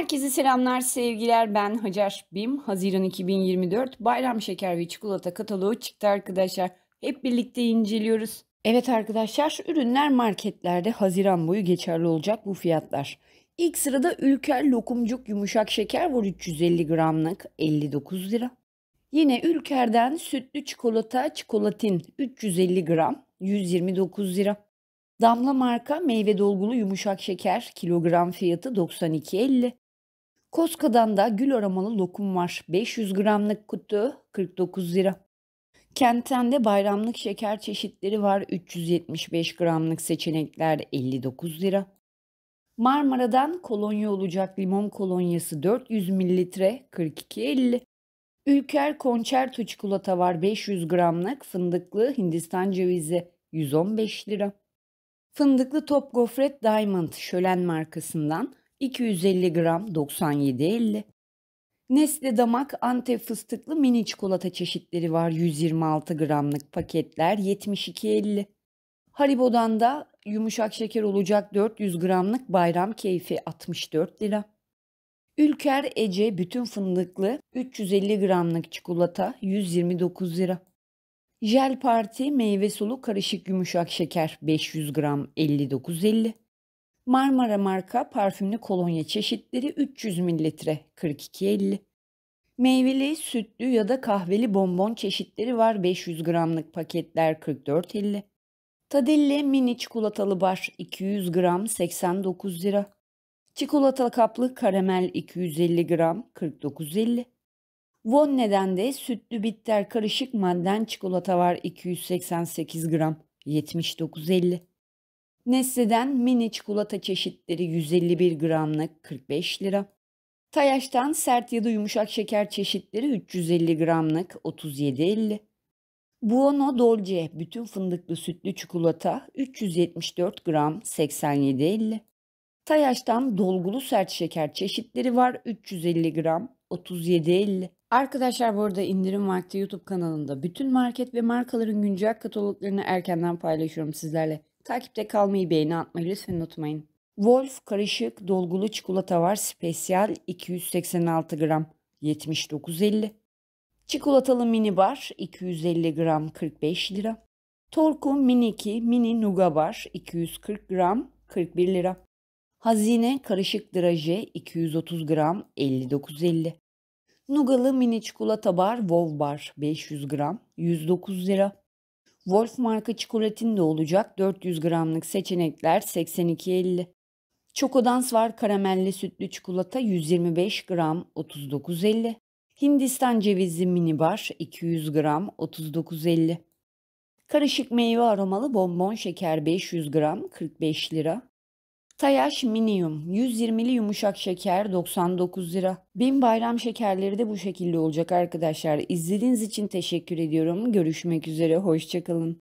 Herkese selamlar, sevgiler. Ben Hacer Bim. Haziran 2024 Bayram Şeker ve Çikolata kataloğu çıktı arkadaşlar. Hep birlikte inceliyoruz. Evet arkadaşlar, ürünler marketlerde Haziran boyu geçerli olacak bu fiyatlar. İlk sırada Ülker Lokumcuk Yumuşak Şeker var 350 gramlık 59 lira. Yine Ülker'den sütlü çikolata çikolatin 350 gram 129 lira. Damla marka meyve dolgulu yumuşak şeker kilogram fiyatı 92.50. Koska'dan da gül aromalı lokum var. 500 gramlık kutu 49 lira. Kentten de bayramlık şeker çeşitleri var. 375 gramlık seçenekler 59 lira. Marmara'dan kolonya olacak limon kolonyası 400 mililitre 42.50. Ülker konçerto çikolata var 500 gramlık fındıklı Hindistan cevizi 115 lira. Fındıklı top gofret Diamond şölen markasından 250 gram 97.50. Nesle Damak Antep fıstıklı mini çikolata çeşitleri var. 126 gramlık paketler 72.50. Haribo'dan da yumuşak şeker olacak 400 gramlık bayram keyfi 64 lira. Ülker Ece bütün fındıklı 350 gramlık çikolata 129 lira. Jel Parti meyve sulu karışık yumuşak şeker 500 gram 59.50. Marmara marka parfümlü kolonya çeşitleri 300 ml 42.50. Meyveli, sütlü ya da kahveli bonbon çeşitleri var 500 gramlık paketler 44.50. Tadelle mini çikolatalı bar 200 gram 89 lira. Çikolata kaplı karamel 250 gram 49.50. Vonne'den de sütlü bitter karışık madden çikolata var 288 gram 79.50. Nesle'den mini çikolata çeşitleri 151 gramlık 45 lira. Tayaş'tan sert ya da yumuşak şeker çeşitleri 350 gramlık 37.50. Buono Dolce bütün fındıklı sütlü çikolata 374 gram 87.50. Tayaş'tan dolgulu sert şeker çeşitleri var 350 gram 37.50. Arkadaşlar bu arada indirim vakti YouTube kanalında bütün market ve markaların güncel kataloglarını erkenden paylaşıyorum sizlerle. Takipte kalmayı, beğeni atmayı lütfen unutmayın. Wolf karışık dolgulu çikolata var. Spesyal 286 gram 79.50. Çikolatalı mini bar 250 gram 45 lira. Torku Miniki Mini Nuga Bar 240 gram 41 lira. Hazine karışık draje 230 gram 59.50. Nugalı mini çikolata bar Vov Bar 500 gram 109 lira. Wolf marka çikolatin de olacak 400 gramlık seçenekler 82.50. Çokodans var karamelli sütlü çikolata 125 gram 39.50. Hindistan cevizli minibar 200 gram 39.50. Karışık meyve aromalı bonbon şeker 500 gram 45 lira. Tayaş Minium 120'li yumuşak şeker 99 lira. Bin bayram şekerleri de bu şekilde olacak arkadaşlar. İzlediğiniz için teşekkür ediyorum. Görüşmek üzere hoşçakalın.